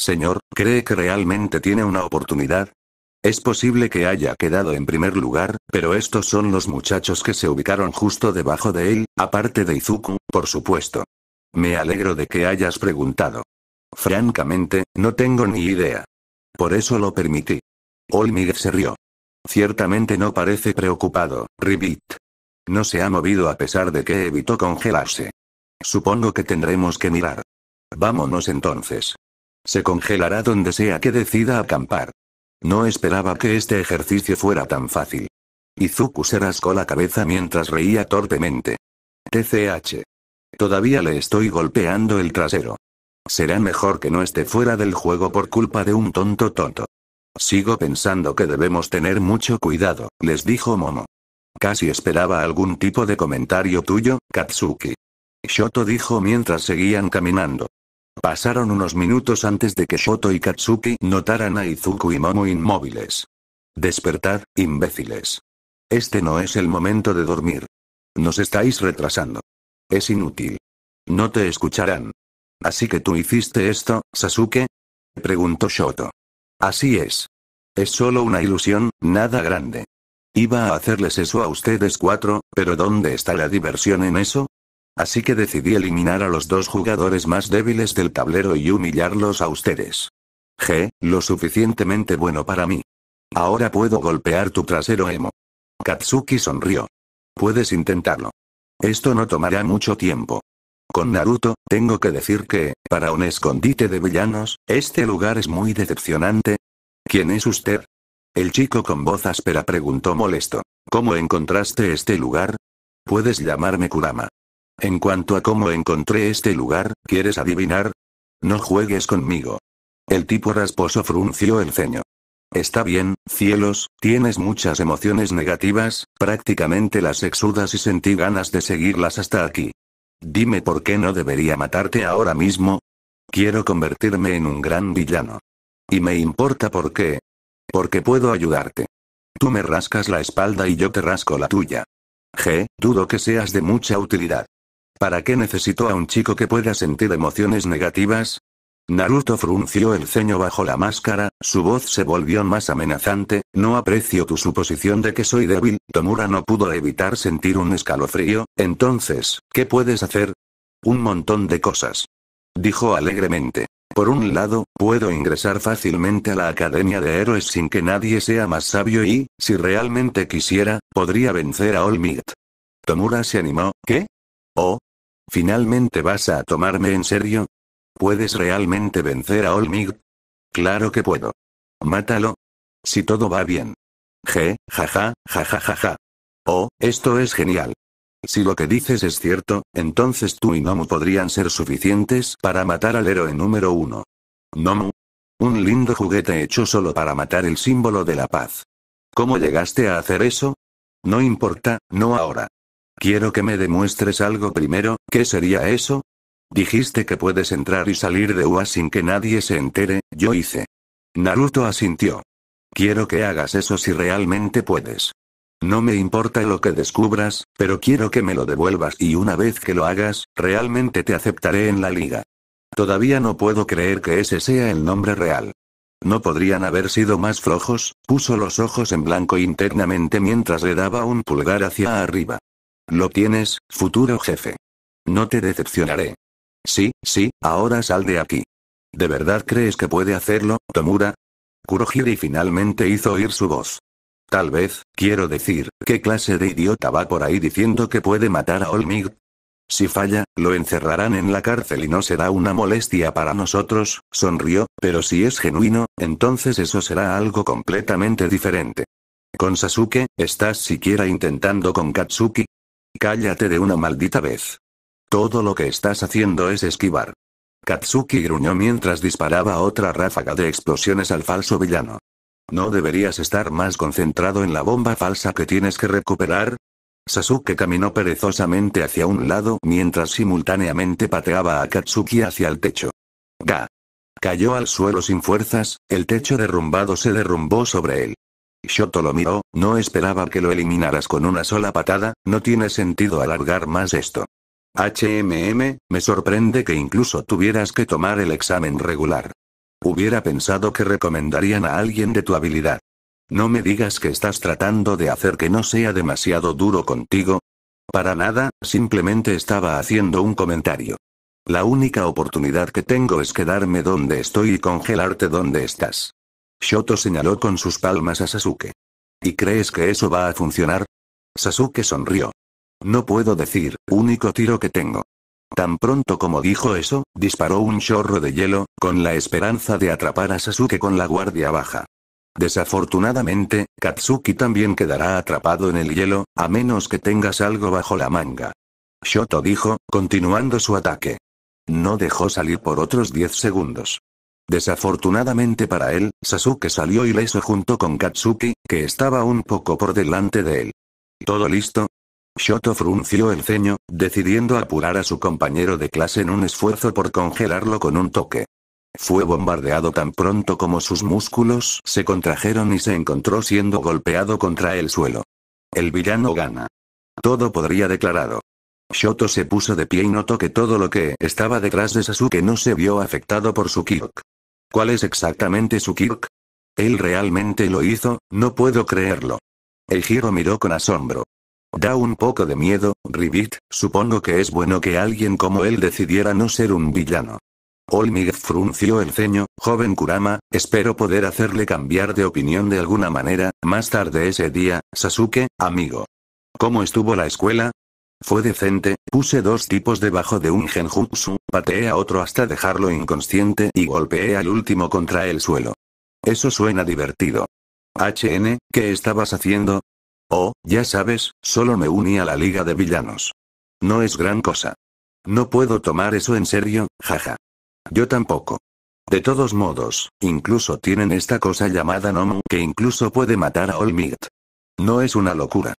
Señor, ¿cree que realmente tiene una oportunidad? Es posible que haya quedado en primer lugar, pero estos son los muchachos que se ubicaron justo debajo de él, aparte de Izuku, por supuesto. Me alegro de que hayas preguntado. Francamente, no tengo ni idea. Por eso lo permití. Olmig se rió. Ciertamente no parece preocupado, Ribbit. No se ha movido a pesar de que evitó congelarse. Supongo que tendremos que mirar. Vámonos entonces. Se congelará donde sea que decida acampar. No esperaba que este ejercicio fuera tan fácil. Izuku se rascó la cabeza mientras reía torpemente. TCH. Todavía le estoy golpeando el trasero. Será mejor que no esté fuera del juego por culpa de un tonto tonto. Sigo pensando que debemos tener mucho cuidado, les dijo Momo. Casi esperaba algún tipo de comentario tuyo, Katsuki. Shoto dijo mientras seguían caminando. Pasaron unos minutos antes de que Shoto y Katsuki notaran a Izuku y Momo inmóviles. Despertad, imbéciles. Este no es el momento de dormir. Nos estáis retrasando. Es inútil. No te escucharán. Así que tú hiciste esto, Sasuke? preguntó Shoto. Así es. Es solo una ilusión, nada grande. Iba a hacerles eso a ustedes cuatro, pero ¿dónde está la diversión en eso? Así que decidí eliminar a los dos jugadores más débiles del tablero y humillarlos a ustedes. G, lo suficientemente bueno para mí. Ahora puedo golpear tu trasero, Emo. Katsuki sonrió. Puedes intentarlo. Esto no tomará mucho tiempo. Con Naruto, tengo que decir que, para un escondite de villanos, este lugar es muy decepcionante. ¿Quién es usted? El chico con voz áspera preguntó molesto. ¿Cómo encontraste este lugar? Puedes llamarme Kurama. En cuanto a cómo encontré este lugar, ¿quieres adivinar? No juegues conmigo. El tipo rasposo frunció el ceño. Está bien, cielos, tienes muchas emociones negativas, prácticamente las exudas y sentí ganas de seguirlas hasta aquí. Dime por qué no debería matarte ahora mismo. Quiero convertirme en un gran villano. Y me importa por qué. Porque puedo ayudarte. Tú me rascas la espalda y yo te rasco la tuya. G, dudo que seas de mucha utilidad. ¿Para qué necesito a un chico que pueda sentir emociones negativas? Naruto frunció el ceño bajo la máscara, su voz se volvió más amenazante, no aprecio tu suposición de que soy débil, Tomura no pudo evitar sentir un escalofrío, entonces, ¿qué puedes hacer? Un montón de cosas. Dijo alegremente. Por un lado, puedo ingresar fácilmente a la Academia de Héroes sin que nadie sea más sabio y, si realmente quisiera, podría vencer a All Might. Tomura se animó, ¿qué? Oh, ¿Finalmente vas a tomarme en serio? ¿Puedes realmente vencer a Olmig? Claro que puedo. Mátalo. Si todo va bien. Je, jaja, jajajaja. Ja, ja, ja. Oh, esto es genial. Si lo que dices es cierto, entonces tú y Nomu podrían ser suficientes para matar al héroe número uno. Nomu. Un lindo juguete hecho solo para matar el símbolo de la paz. ¿Cómo llegaste a hacer eso? No importa, no ahora. Quiero que me demuestres algo primero, ¿qué sería eso? Dijiste que puedes entrar y salir de UA sin que nadie se entere, yo hice. Naruto asintió. Quiero que hagas eso si realmente puedes. No me importa lo que descubras, pero quiero que me lo devuelvas y una vez que lo hagas, realmente te aceptaré en la liga. Todavía no puedo creer que ese sea el nombre real. No podrían haber sido más flojos, puso los ojos en blanco internamente mientras le daba un pulgar hacia arriba. Lo tienes, futuro jefe. No te decepcionaré. Sí, sí, ahora sal de aquí. ¿De verdad crees que puede hacerlo, Tomura? Kurohiri finalmente hizo oír su voz. Tal vez, quiero decir, ¿qué clase de idiota va por ahí diciendo que puede matar a Olmig? Si falla, lo encerrarán en la cárcel y no será una molestia para nosotros, sonrió, pero si es genuino, entonces eso será algo completamente diferente. Con Sasuke, ¿estás siquiera intentando con Katsuki? Cállate de una maldita vez. Todo lo que estás haciendo es esquivar. Katsuki gruñó mientras disparaba otra ráfaga de explosiones al falso villano. ¿No deberías estar más concentrado en la bomba falsa que tienes que recuperar? Sasuke caminó perezosamente hacia un lado mientras simultáneamente pateaba a Katsuki hacia el techo. Ga. Cayó al suelo sin fuerzas, el techo derrumbado se derrumbó sobre él. Shoto lo miró, no esperaba que lo eliminaras con una sola patada, no tiene sentido alargar más esto. HMM, me sorprende que incluso tuvieras que tomar el examen regular. Hubiera pensado que recomendarían a alguien de tu habilidad. No me digas que estás tratando de hacer que no sea demasiado duro contigo. Para nada, simplemente estaba haciendo un comentario. La única oportunidad que tengo es quedarme donde estoy y congelarte donde estás. Shoto señaló con sus palmas a Sasuke. ¿Y crees que eso va a funcionar? Sasuke sonrió. No puedo decir, único tiro que tengo. Tan pronto como dijo eso, disparó un chorro de hielo, con la esperanza de atrapar a Sasuke con la guardia baja. Desafortunadamente, Katsuki también quedará atrapado en el hielo, a menos que tengas algo bajo la manga. Shoto dijo, continuando su ataque. No dejó salir por otros 10 segundos. Desafortunadamente para él, Sasuke salió y ileso junto con Katsuki, que estaba un poco por delante de él. ¿Todo listo? Shoto frunció el ceño, decidiendo apurar a su compañero de clase en un esfuerzo por congelarlo con un toque. Fue bombardeado tan pronto como sus músculos se contrajeron y se encontró siendo golpeado contra el suelo. El villano gana. Todo podría declarado. Shoto se puso de pie y notó que todo lo que estaba detrás de Sasuke no se vio afectado por su Kyok. ¿Cuál es exactamente su Kirk? Él realmente lo hizo, no puedo creerlo. El giro miró con asombro. Da un poco de miedo, Ribbit, supongo que es bueno que alguien como él decidiera no ser un villano. Olmig frunció el ceño, joven Kurama, espero poder hacerle cambiar de opinión de alguna manera, más tarde ese día, Sasuke, amigo. ¿Cómo estuvo la escuela? Fue decente, puse dos tipos debajo de un genjutsu, pateé a otro hasta dejarlo inconsciente y golpeé al último contra el suelo. Eso suena divertido. HN, ¿qué estabas haciendo? Oh, ya sabes, solo me uní a la liga de villanos. No es gran cosa. No puedo tomar eso en serio, jaja. Yo tampoco. De todos modos, incluso tienen esta cosa llamada Nomu que incluso puede matar a All No es una locura.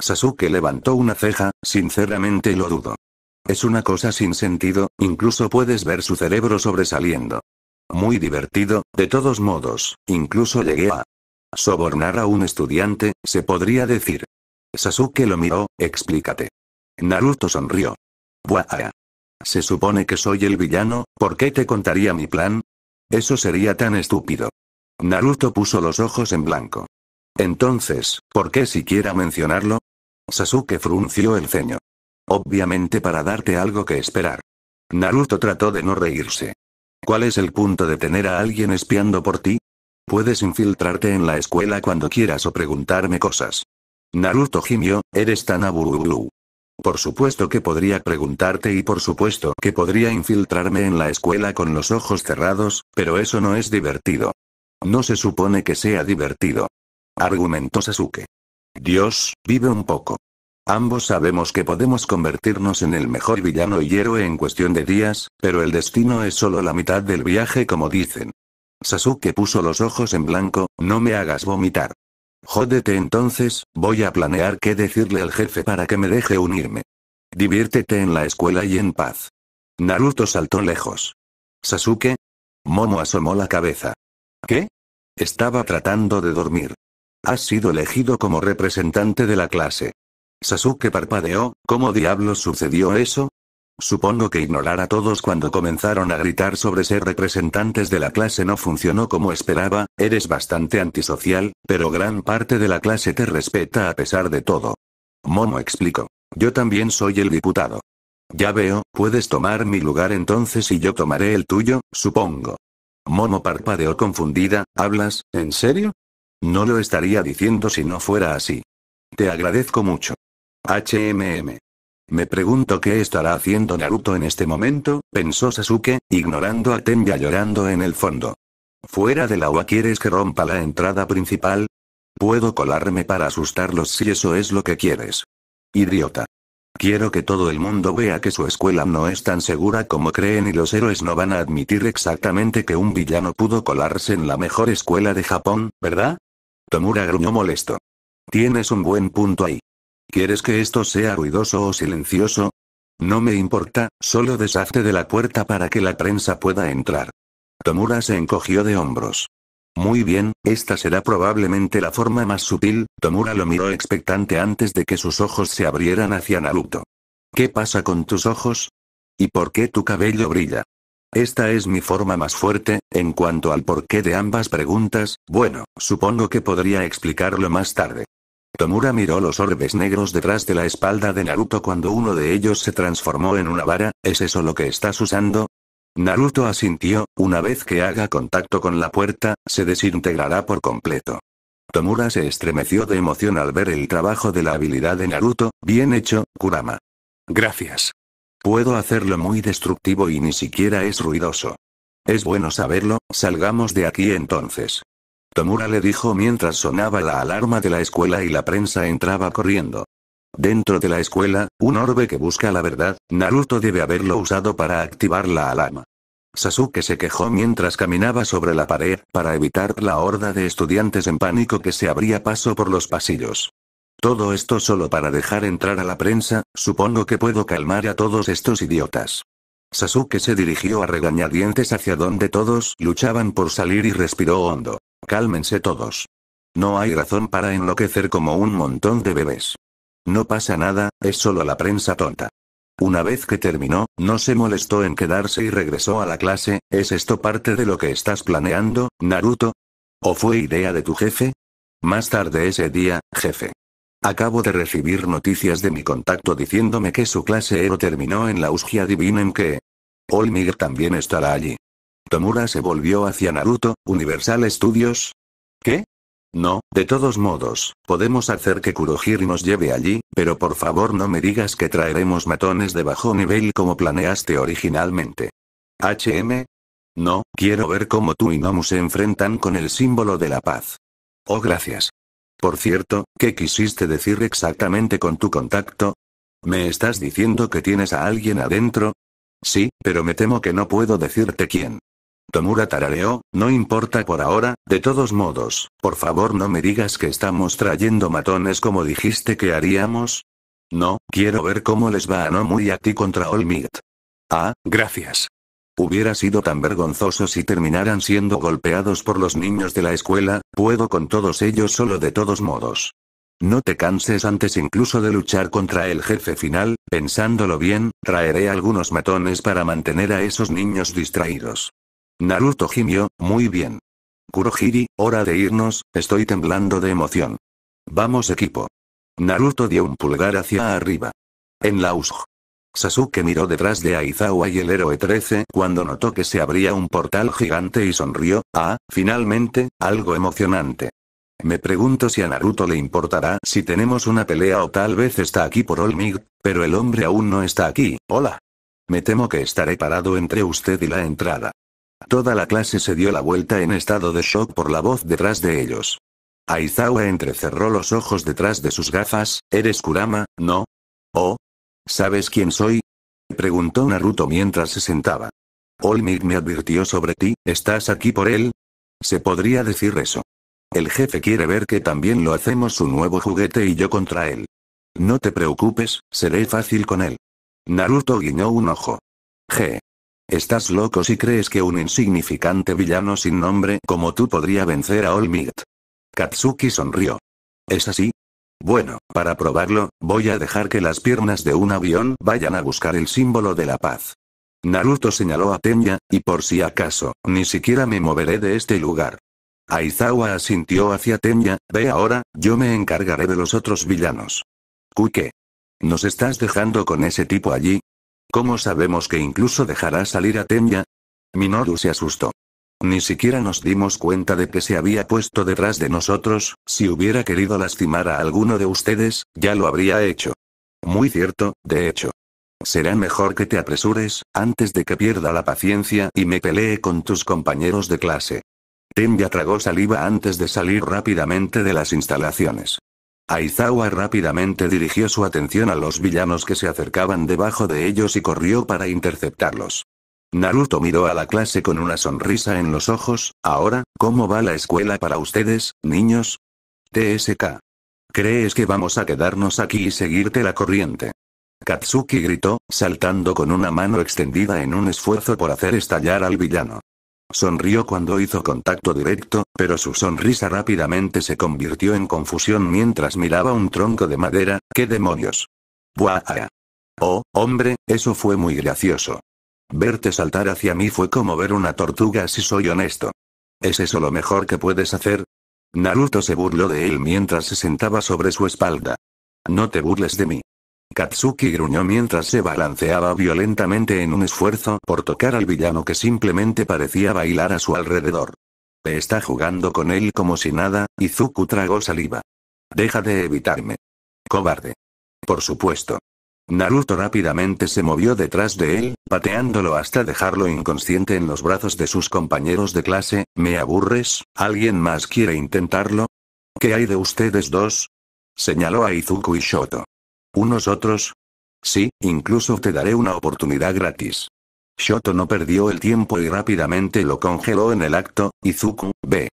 Sasuke levantó una ceja, sinceramente lo dudo. Es una cosa sin sentido, incluso puedes ver su cerebro sobresaliendo. Muy divertido, de todos modos, incluso llegué a sobornar a un estudiante, se podría decir. Sasuke lo miró, explícate. Naruto sonrió. Buah. Ah. Se supone que soy el villano, ¿por qué te contaría mi plan? Eso sería tan estúpido. Naruto puso los ojos en blanco. Entonces, ¿por qué siquiera mencionarlo? Sasuke frunció el ceño. Obviamente para darte algo que esperar. Naruto trató de no reírse. ¿Cuál es el punto de tener a alguien espiando por ti? Puedes infiltrarte en la escuela cuando quieras o preguntarme cosas. Naruto gimió, eres tan aburulú. Por supuesto que podría preguntarte y por supuesto que podría infiltrarme en la escuela con los ojos cerrados, pero eso no es divertido. No se supone que sea divertido. Argumentó Sasuke. Dios, vive un poco. Ambos sabemos que podemos convertirnos en el mejor villano y héroe en cuestión de días, pero el destino es solo la mitad del viaje como dicen. Sasuke puso los ojos en blanco, no me hagas vomitar. Jódete entonces, voy a planear qué decirle al jefe para que me deje unirme. Diviértete en la escuela y en paz. Naruto saltó lejos. ¿Sasuke? Momo asomó la cabeza. ¿Qué? Estaba tratando de dormir. Has sido elegido como representante de la clase. Sasuke parpadeó, ¿cómo diablos sucedió eso? Supongo que ignorar a todos cuando comenzaron a gritar sobre ser representantes de la clase no funcionó como esperaba, eres bastante antisocial, pero gran parte de la clase te respeta a pesar de todo. Momo explicó. Yo también soy el diputado. Ya veo, puedes tomar mi lugar entonces y yo tomaré el tuyo, supongo. Momo parpadeó confundida, ¿hablas, en serio? No lo estaría diciendo si no fuera así. Te agradezco mucho. HMM. Me pregunto qué estará haciendo Naruto en este momento, pensó Sasuke, ignorando a Tenya llorando en el fondo. ¿Fuera del agua quieres que rompa la entrada principal? Puedo colarme para asustarlos si eso es lo que quieres. Idiota. Quiero que todo el mundo vea que su escuela no es tan segura como creen y los héroes no van a admitir exactamente que un villano pudo colarse en la mejor escuela de Japón, ¿verdad? Tomura gruñó molesto. Tienes un buen punto ahí. ¿Quieres que esto sea ruidoso o silencioso? No me importa, solo deshazte de la puerta para que la prensa pueda entrar. Tomura se encogió de hombros. Muy bien, esta será probablemente la forma más sutil, Tomura lo miró expectante antes de que sus ojos se abrieran hacia Naruto. ¿Qué pasa con tus ojos? ¿Y por qué tu cabello brilla? Esta es mi forma más fuerte, en cuanto al porqué de ambas preguntas, bueno, supongo que podría explicarlo más tarde. Tomura miró los orbes negros detrás de la espalda de Naruto cuando uno de ellos se transformó en una vara, ¿es eso lo que estás usando? Naruto asintió, una vez que haga contacto con la puerta, se desintegrará por completo. Tomura se estremeció de emoción al ver el trabajo de la habilidad de Naruto, bien hecho, Kurama. Gracias. Puedo hacerlo muy destructivo y ni siquiera es ruidoso. Es bueno saberlo, salgamos de aquí entonces. Tomura le dijo mientras sonaba la alarma de la escuela y la prensa entraba corriendo. Dentro de la escuela, un orbe que busca la verdad, Naruto debe haberlo usado para activar la alarma. Sasuke se quejó mientras caminaba sobre la pared, para evitar la horda de estudiantes en pánico que se abría paso por los pasillos. Todo esto solo para dejar entrar a la prensa, supongo que puedo calmar a todos estos idiotas. Sasuke se dirigió a regañadientes hacia donde todos luchaban por salir y respiró hondo. Cálmense todos. No hay razón para enloquecer como un montón de bebés. No pasa nada, es solo la prensa tonta. Una vez que terminó, no se molestó en quedarse y regresó a la clase, ¿es esto parte de lo que estás planeando, Naruto? ¿O fue idea de tu jefe? Más tarde ese día, jefe. Acabo de recibir noticias de mi contacto diciéndome que su clase Ero terminó en la divina en que... Olmir también estará allí. Tomura se volvió hacia Naruto, Universal Studios. ¿Qué? No, de todos modos, podemos hacer que Kurohiri nos lleve allí, pero por favor no me digas que traeremos matones de bajo nivel como planeaste originalmente. HM. No, quiero ver cómo tú y Nomu se enfrentan con el símbolo de la paz. Oh gracias. Por cierto, ¿qué quisiste decir exactamente con tu contacto? ¿Me estás diciendo que tienes a alguien adentro? Sí, pero me temo que no puedo decirte quién. Tomura tarareó, no importa por ahora, de todos modos, por favor no me digas que estamos trayendo matones como dijiste que haríamos. No, quiero ver cómo les va a no muy a ti contra All Ah, gracias. Hubiera sido tan vergonzoso si terminaran siendo golpeados por los niños de la escuela, puedo con todos ellos solo de todos modos. No te canses antes incluso de luchar contra el jefe final, pensándolo bien, traeré algunos matones para mantener a esos niños distraídos. Naruto gimió, muy bien. Kurohiri, hora de irnos, estoy temblando de emoción. Vamos equipo. Naruto dio un pulgar hacia arriba. En la Sasuke miró detrás de Aizawa y el héroe 13 cuando notó que se abría un portal gigante y sonrió, ah, finalmente, algo emocionante. Me pregunto si a Naruto le importará si tenemos una pelea o tal vez está aquí por Olmig, pero el hombre aún no está aquí, hola. Me temo que estaré parado entre usted y la entrada. Toda la clase se dio la vuelta en estado de shock por la voz detrás de ellos. Aizawa entrecerró los ojos detrás de sus gafas, ¿eres Kurama, no? Oh, ¿Sabes quién soy? Preguntó Naruto mientras se sentaba. Olmir me advirtió sobre ti, ¿estás aquí por él? Se podría decir eso. El jefe quiere ver que también lo hacemos su nuevo juguete y yo contra él. No te preocupes, seré fácil con él. Naruto guiñó un ojo. Je. Estás loco si crees que un insignificante villano sin nombre como tú podría vencer a All Katsuki sonrió. ¿Es así? Bueno, para probarlo, voy a dejar que las piernas de un avión vayan a buscar el símbolo de la paz. Naruto señaló a Tenya, y por si acaso, ni siquiera me moveré de este lugar. Aizawa asintió hacia Tenya, ve ahora, yo me encargaré de los otros villanos. Kuke. ¿Nos estás dejando con ese tipo allí? ¿Cómo sabemos que incluso dejará salir a Tenya? Minoru se asustó. Ni siquiera nos dimos cuenta de que se había puesto detrás de nosotros, si hubiera querido lastimar a alguno de ustedes, ya lo habría hecho. Muy cierto, de hecho. Será mejor que te apresures, antes de que pierda la paciencia y me pelee con tus compañeros de clase. ya tragó saliva antes de salir rápidamente de las instalaciones. Aizawa rápidamente dirigió su atención a los villanos que se acercaban debajo de ellos y corrió para interceptarlos. Naruto miró a la clase con una sonrisa en los ojos, ahora, ¿cómo va la escuela para ustedes, niños? TSK. ¿Crees que vamos a quedarnos aquí y seguirte la corriente? Katsuki gritó, saltando con una mano extendida en un esfuerzo por hacer estallar al villano. Sonrió cuando hizo contacto directo, pero su sonrisa rápidamente se convirtió en confusión mientras miraba un tronco de madera, ¿qué demonios? ¡Buah! Ah. Oh, hombre, eso fue muy gracioso. Verte saltar hacia mí fue como ver una tortuga si soy honesto. ¿Es eso lo mejor que puedes hacer? Naruto se burló de él mientras se sentaba sobre su espalda. No te burles de mí. Katsuki gruñó mientras se balanceaba violentamente en un esfuerzo por tocar al villano que simplemente parecía bailar a su alrededor. Está jugando con él como si nada, Izuku tragó saliva. Deja de evitarme. Cobarde. Por supuesto. Naruto rápidamente se movió detrás de él, pateándolo hasta dejarlo inconsciente en los brazos de sus compañeros de clase, ¿me aburres? ¿Alguien más quiere intentarlo? ¿Qué hay de ustedes dos? Señaló a Izuku y Shoto. ¿Unos otros? Sí, incluso te daré una oportunidad gratis. Shoto no perdió el tiempo y rápidamente lo congeló en el acto, Izuku, ve.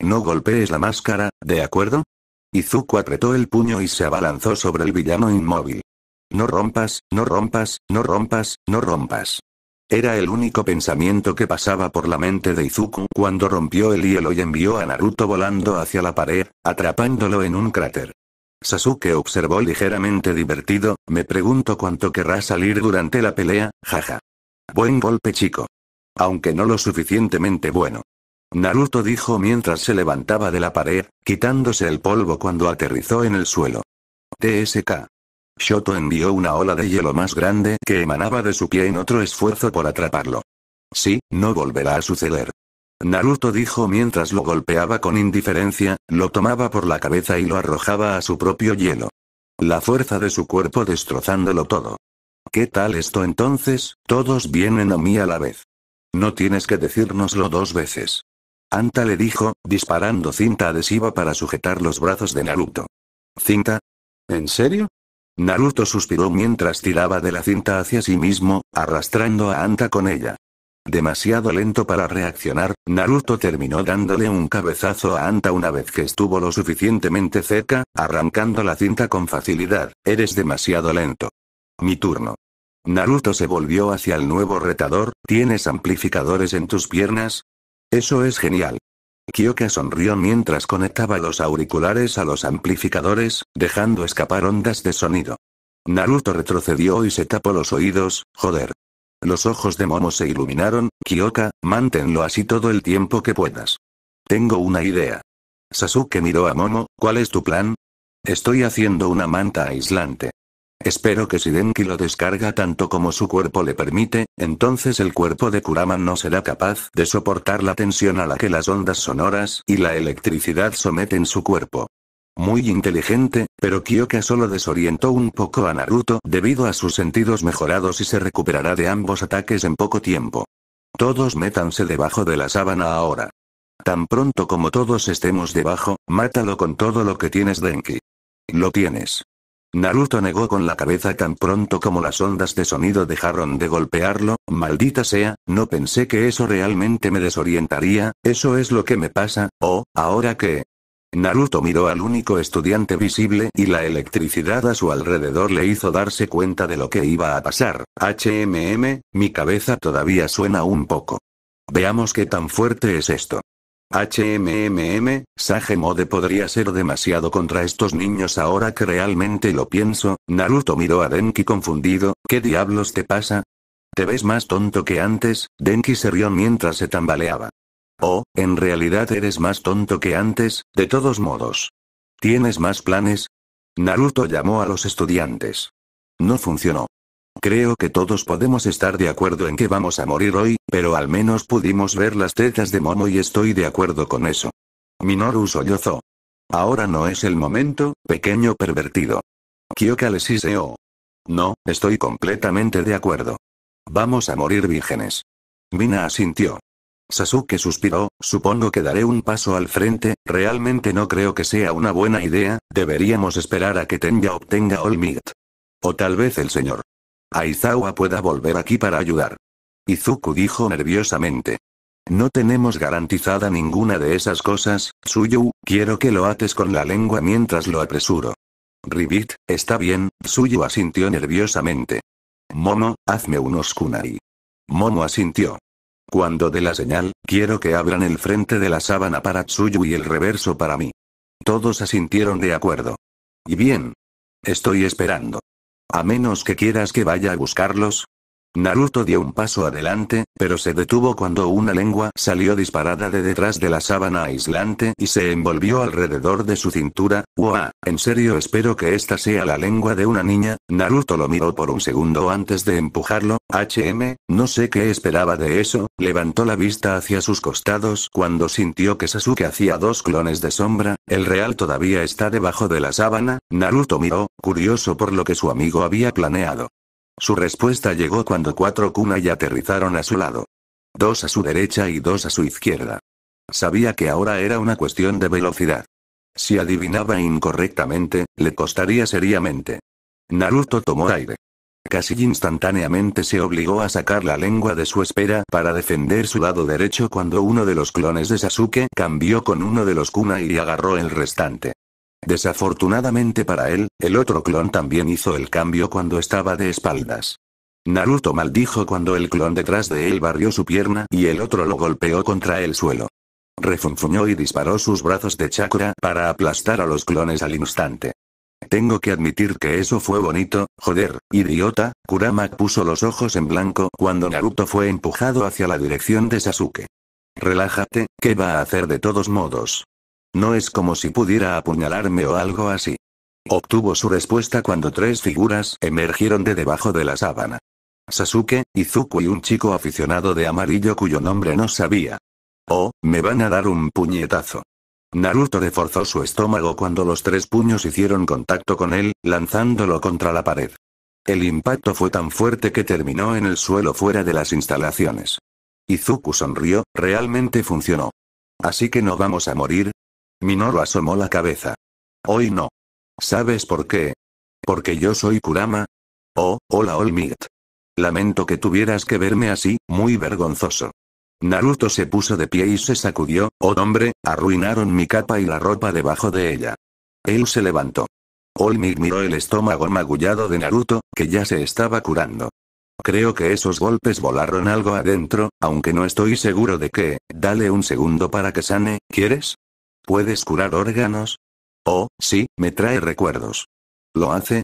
No golpees la máscara, ¿de acuerdo? Izuku apretó el puño y se abalanzó sobre el villano inmóvil. No rompas, no rompas, no rompas, no rompas. Era el único pensamiento que pasaba por la mente de Izuku cuando rompió el hielo y envió a Naruto volando hacia la pared, atrapándolo en un cráter. Sasuke observó ligeramente divertido, me pregunto cuánto querrá salir durante la pelea, jaja. Buen golpe chico. Aunque no lo suficientemente bueno. Naruto dijo mientras se levantaba de la pared, quitándose el polvo cuando aterrizó en el suelo. TSK. Shoto envió una ola de hielo más grande que emanaba de su pie en otro esfuerzo por atraparlo. Sí, no volverá a suceder. Naruto dijo mientras lo golpeaba con indiferencia, lo tomaba por la cabeza y lo arrojaba a su propio hielo. La fuerza de su cuerpo destrozándolo todo. ¿Qué tal esto entonces? Todos vienen a mí a la vez. No tienes que decírnoslo dos veces. Anta le dijo, disparando cinta adhesiva para sujetar los brazos de Naruto. ¿Cinta? ¿En serio? Naruto suspiró mientras tiraba de la cinta hacia sí mismo, arrastrando a Anta con ella. Demasiado lento para reaccionar, Naruto terminó dándole un cabezazo a Anta una vez que estuvo lo suficientemente cerca, arrancando la cinta con facilidad. Eres demasiado lento. Mi turno. Naruto se volvió hacia el nuevo retador, ¿tienes amplificadores en tus piernas? Eso es genial. Kyoka sonrió mientras conectaba los auriculares a los amplificadores, dejando escapar ondas de sonido. Naruto retrocedió y se tapó los oídos, joder. Los ojos de Momo se iluminaron, Kiyoka, manténlo así todo el tiempo que puedas. Tengo una idea. Sasuke miró a Momo, ¿cuál es tu plan? Estoy haciendo una manta aislante. Espero que si Denki lo descarga tanto como su cuerpo le permite, entonces el cuerpo de Kurama no será capaz de soportar la tensión a la que las ondas sonoras y la electricidad someten su cuerpo. Muy inteligente, pero Kyoka solo desorientó un poco a Naruto debido a sus sentidos mejorados y se recuperará de ambos ataques en poco tiempo. Todos métanse debajo de la sábana ahora. Tan pronto como todos estemos debajo, mátalo con todo lo que tienes Denki. Lo tienes. Naruto negó con la cabeza tan pronto como las ondas de sonido dejaron de golpearlo, maldita sea, no pensé que eso realmente me desorientaría, eso es lo que me pasa, oh, ahora que... Naruto miró al único estudiante visible y la electricidad a su alrededor le hizo darse cuenta de lo que iba a pasar. HMM, mi cabeza todavía suena un poco. Veamos qué tan fuerte es esto. HMMM, Sagemode podría ser demasiado contra estos niños ahora que realmente lo pienso, Naruto miró a Denki confundido, ¿qué diablos te pasa? Te ves más tonto que antes, Denki se rió mientras se tambaleaba. Oh, en realidad eres más tonto que antes, de todos modos. ¿Tienes más planes? Naruto llamó a los estudiantes. No funcionó. Creo que todos podemos estar de acuerdo en que vamos a morir hoy, pero al menos pudimos ver las tetas de Momo y estoy de acuerdo con eso. Minoru sollozó. Ahora no es el momento, pequeño pervertido. Kyoka le No, estoy completamente de acuerdo. Vamos a morir vírgenes. Mina asintió. Sasuke suspiró, supongo que daré un paso al frente, realmente no creo que sea una buena idea, deberíamos esperar a que Tenya obtenga All Might. O tal vez el señor Aizawa pueda volver aquí para ayudar. Izuku dijo nerviosamente. No tenemos garantizada ninguna de esas cosas, Tsuyu, quiero que lo ates con la lengua mientras lo apresuro. Ribit, está bien, Tsuyu asintió nerviosamente. Momo, hazme unos kunai. Momo asintió. Cuando dé la señal, quiero que abran el frente de la sábana para Tsuyu y el reverso para mí. Todos asintieron de acuerdo. Y bien. Estoy esperando. A menos que quieras que vaya a buscarlos, Naruto dio un paso adelante, pero se detuvo cuando una lengua salió disparada de detrás de la sábana aislante y se envolvió alrededor de su cintura. ¡Wow! En serio espero que esta sea la lengua de una niña. Naruto lo miró por un segundo antes de empujarlo. HM, no sé qué esperaba de eso. Levantó la vista hacia sus costados cuando sintió que Sasuke hacía dos clones de sombra. El real todavía está debajo de la sábana. Naruto miró, curioso por lo que su amigo había planeado. Su respuesta llegó cuando cuatro kunai aterrizaron a su lado. Dos a su derecha y dos a su izquierda. Sabía que ahora era una cuestión de velocidad. Si adivinaba incorrectamente, le costaría seriamente. Naruto tomó aire. Casi instantáneamente se obligó a sacar la lengua de su espera para defender su lado derecho cuando uno de los clones de Sasuke cambió con uno de los kunai y agarró el restante. Desafortunadamente para él, el otro clon también hizo el cambio cuando estaba de espaldas. Naruto maldijo cuando el clon detrás de él barrió su pierna y el otro lo golpeó contra el suelo. Refunfuñó y disparó sus brazos de chakra para aplastar a los clones al instante. Tengo que admitir que eso fue bonito, joder, idiota, Kurama puso los ojos en blanco cuando Naruto fue empujado hacia la dirección de Sasuke. Relájate, ¿qué va a hacer de todos modos? No es como si pudiera apuñalarme o algo así. Obtuvo su respuesta cuando tres figuras emergieron de debajo de la sábana. Sasuke, Izuku y un chico aficionado de amarillo cuyo nombre no sabía. Oh, me van a dar un puñetazo. Naruto reforzó su estómago cuando los tres puños hicieron contacto con él, lanzándolo contra la pared. El impacto fue tan fuerte que terminó en el suelo fuera de las instalaciones. Izuku sonrió, realmente funcionó. Así que no vamos a morir, Minoru asomó la cabeza. Hoy no. ¿Sabes por qué? Porque yo soy Kurama. Oh, hola Olmigt. Lamento que tuvieras que verme así, muy vergonzoso. Naruto se puso de pie y se sacudió, oh hombre, arruinaron mi capa y la ropa debajo de ella. Él se levantó. Olmig miró el estómago magullado de Naruto, que ya se estaba curando. Creo que esos golpes volaron algo adentro, aunque no estoy seguro de qué. Dale un segundo para que sane, ¿quieres? ¿Puedes curar órganos? Oh, sí, me trae recuerdos. ¿Lo hace?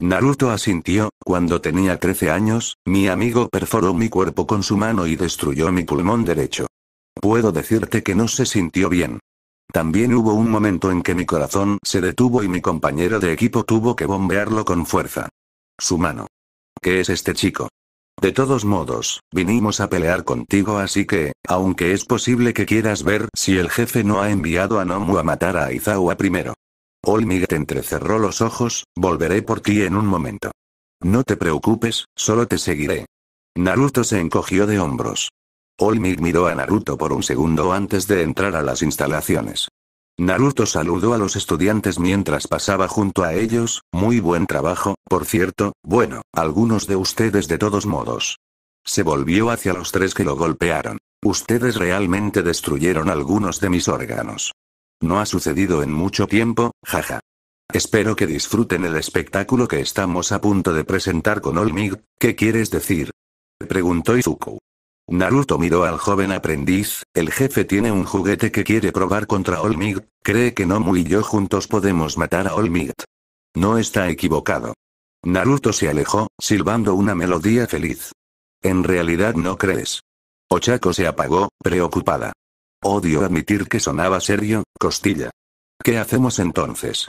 Naruto asintió, cuando tenía 13 años, mi amigo perforó mi cuerpo con su mano y destruyó mi pulmón derecho. Puedo decirte que no se sintió bien. También hubo un momento en que mi corazón se detuvo y mi compañero de equipo tuvo que bombearlo con fuerza. Su mano. ¿Qué es este chico? De todos modos, vinimos a pelear contigo así que, aunque es posible que quieras ver si el jefe no ha enviado a Nomu a matar a Izawa primero. Olmig te entrecerró los ojos, volveré por ti en un momento. No te preocupes, solo te seguiré. Naruto se encogió de hombros. Olmig miró a Naruto por un segundo antes de entrar a las instalaciones. Naruto saludó a los estudiantes mientras pasaba junto a ellos, muy buen trabajo, por cierto, bueno, algunos de ustedes de todos modos. Se volvió hacia los tres que lo golpearon. Ustedes realmente destruyeron algunos de mis órganos. No ha sucedido en mucho tiempo, jaja. Espero que disfruten el espectáculo que estamos a punto de presentar con Olmig, ¿qué quieres decir? Preguntó Izuku. Naruto miró al joven aprendiz, el jefe tiene un juguete que quiere probar contra All Might, cree que Nomu y yo juntos podemos matar a All Might. No está equivocado. Naruto se alejó, silbando una melodía feliz. En realidad no crees. Ochako se apagó, preocupada. Odio admitir que sonaba serio, costilla. ¿Qué hacemos entonces?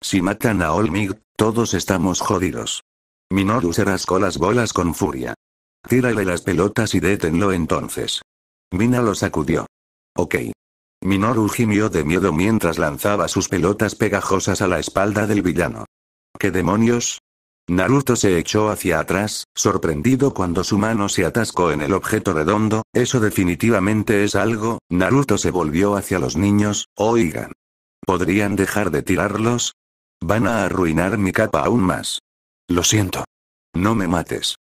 Si matan a All Might, todos estamos jodidos. Minoru se rascó las bolas con furia. Tírale las pelotas y détenlo entonces. Mina lo sacudió. Ok. Minoru gimió de miedo mientras lanzaba sus pelotas pegajosas a la espalda del villano. ¿Qué demonios? Naruto se echó hacia atrás, sorprendido cuando su mano se atascó en el objeto redondo, eso definitivamente es algo, Naruto se volvió hacia los niños, oigan. ¿Podrían dejar de tirarlos? Van a arruinar mi capa aún más. Lo siento. No me mates.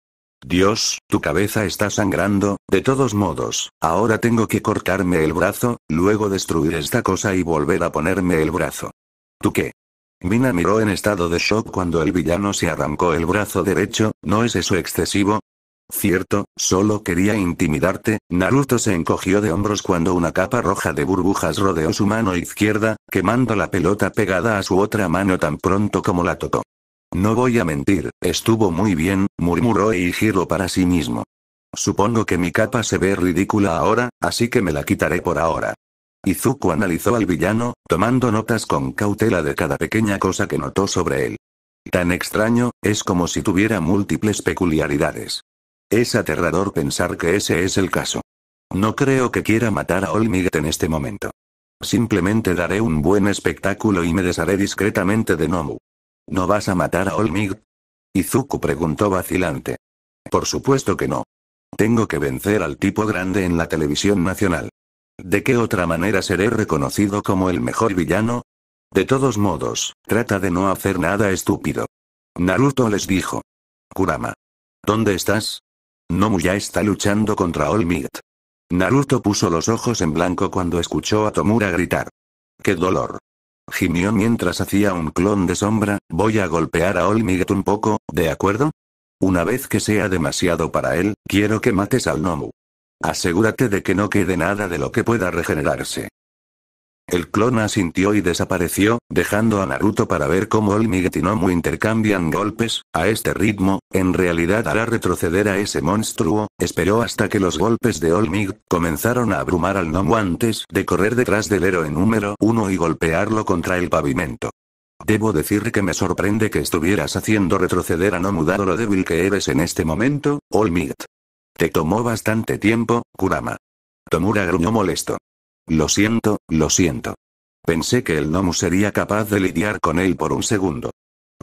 Dios, tu cabeza está sangrando, de todos modos, ahora tengo que cortarme el brazo, luego destruir esta cosa y volver a ponerme el brazo. ¿Tú qué? Mina miró en estado de shock cuando el villano se arrancó el brazo derecho, ¿no es eso excesivo? Cierto, solo quería intimidarte, Naruto se encogió de hombros cuando una capa roja de burbujas rodeó su mano izquierda, quemando la pelota pegada a su otra mano tan pronto como la tocó. No voy a mentir, estuvo muy bien, murmuró Eijiro para sí mismo. Supongo que mi capa se ve ridícula ahora, así que me la quitaré por ahora. Izuku analizó al villano, tomando notas con cautela de cada pequeña cosa que notó sobre él. Tan extraño, es como si tuviera múltiples peculiaridades. Es aterrador pensar que ese es el caso. No creo que quiera matar a Olmiget en este momento. Simplemente daré un buen espectáculo y me desharé discretamente de Nomu. ¿No vas a matar a Olmig? Izuku preguntó vacilante. Por supuesto que no. Tengo que vencer al tipo grande en la televisión nacional. ¿De qué otra manera seré reconocido como el mejor villano? De todos modos, trata de no hacer nada estúpido. Naruto les dijo. Kurama. ¿Dónde estás? ya está luchando contra All Naruto puso los ojos en blanco cuando escuchó a Tomura gritar. ¡Qué dolor! Gimió mientras hacía un clon de sombra, voy a golpear a Olmiget un poco, ¿de acuerdo? Una vez que sea demasiado para él, quiero que mates al Nomu. Asegúrate de que no quede nada de lo que pueda regenerarse. El clon asintió y desapareció, dejando a Naruto para ver cómo Olmig y Nomu intercambian golpes, a este ritmo, en realidad hará retroceder a ese monstruo, esperó hasta que los golpes de Olmig comenzaron a abrumar al Nomu antes de correr detrás del héroe número uno y golpearlo contra el pavimento. Debo decir que me sorprende que estuvieras haciendo retroceder a Nomu dado lo débil que eres en este momento, Olmig. Te tomó bastante tiempo, Kurama. Tomura gruñó molesto. Lo siento, lo siento. Pensé que el Nomu sería capaz de lidiar con él por un segundo.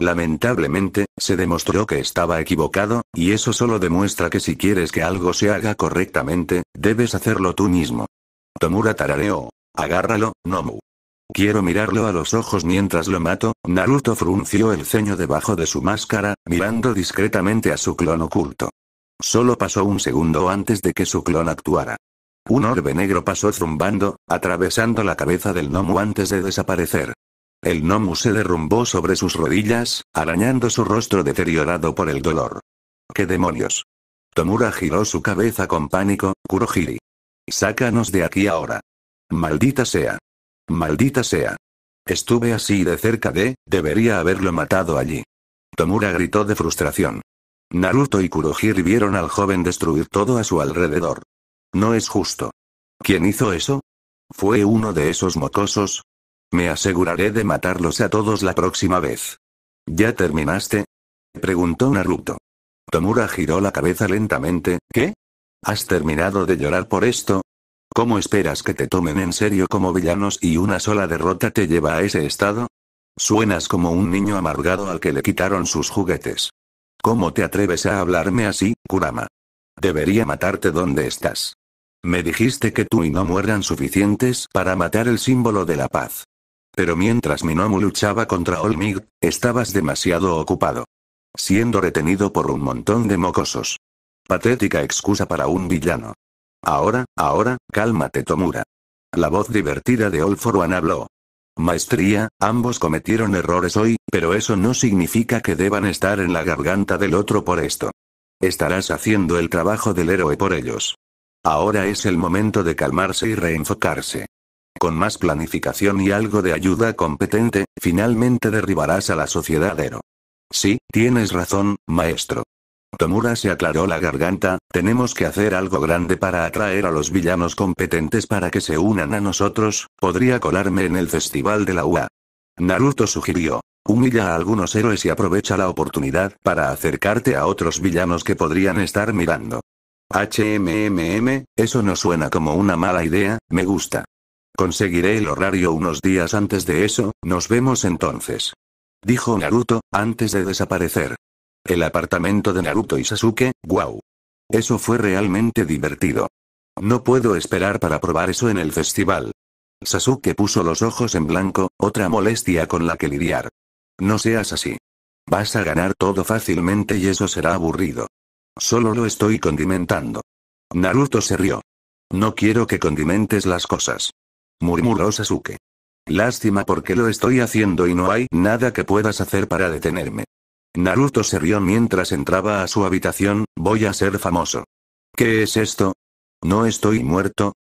Lamentablemente, se demostró que estaba equivocado, y eso solo demuestra que si quieres que algo se haga correctamente, debes hacerlo tú mismo. Tomura tarareó. Agárralo, Nomu. Quiero mirarlo a los ojos mientras lo mato, Naruto frunció el ceño debajo de su máscara, mirando discretamente a su clon oculto. Solo pasó un segundo antes de que su clon actuara. Un orbe negro pasó zumbando, atravesando la cabeza del Nomu antes de desaparecer. El Nomu se derrumbó sobre sus rodillas, arañando su rostro deteriorado por el dolor. ¿Qué demonios? Tomura giró su cabeza con pánico, Kurohiri. Sácanos de aquí ahora. Maldita sea. Maldita sea. Estuve así de cerca de, debería haberlo matado allí. Tomura gritó de frustración. Naruto y Kurohiri vieron al joven destruir todo a su alrededor. No es justo. ¿Quién hizo eso? ¿Fue uno de esos mocosos? Me aseguraré de matarlos a todos la próxima vez. ¿Ya terminaste? Preguntó Naruto. Tomura giró la cabeza lentamente, ¿qué? ¿Has terminado de llorar por esto? ¿Cómo esperas que te tomen en serio como villanos y una sola derrota te lleva a ese estado? Suenas como un niño amargado al que le quitaron sus juguetes. ¿Cómo te atreves a hablarme así, Kurama? Debería matarte donde estás. Me dijiste que tú y no eran suficientes para matar el símbolo de la paz. Pero mientras Minomu luchaba contra Olmig, estabas demasiado ocupado. Siendo retenido por un montón de mocosos. Patética excusa para un villano. Ahora, ahora, cálmate Tomura. La voz divertida de Olforuan habló. Maestría, ambos cometieron errores hoy, pero eso no significa que deban estar en la garganta del otro por esto. Estarás haciendo el trabajo del héroe por ellos. Ahora es el momento de calmarse y reenfocarse. Con más planificación y algo de ayuda competente, finalmente derribarás a la sociedad Ero. Sí, tienes razón, maestro. Tomura se aclaró la garganta, tenemos que hacer algo grande para atraer a los villanos competentes para que se unan a nosotros, podría colarme en el festival de la UA. Naruto sugirió. Humilla a algunos héroes y aprovecha la oportunidad para acercarte a otros villanos que podrían estar mirando. HMMM, eso no suena como una mala idea, me gusta. Conseguiré el horario unos días antes de eso, nos vemos entonces. Dijo Naruto, antes de desaparecer. El apartamento de Naruto y Sasuke, wow. Eso fue realmente divertido. No puedo esperar para probar eso en el festival. Sasuke puso los ojos en blanco, otra molestia con la que lidiar. No seas así. Vas a ganar todo fácilmente y eso será aburrido. Solo lo estoy condimentando. Naruto se rió. No quiero que condimentes las cosas. Murmuró Sasuke. Lástima porque lo estoy haciendo y no hay nada que puedas hacer para detenerme. Naruto se rió mientras entraba a su habitación, voy a ser famoso. ¿Qué es esto? No estoy muerto,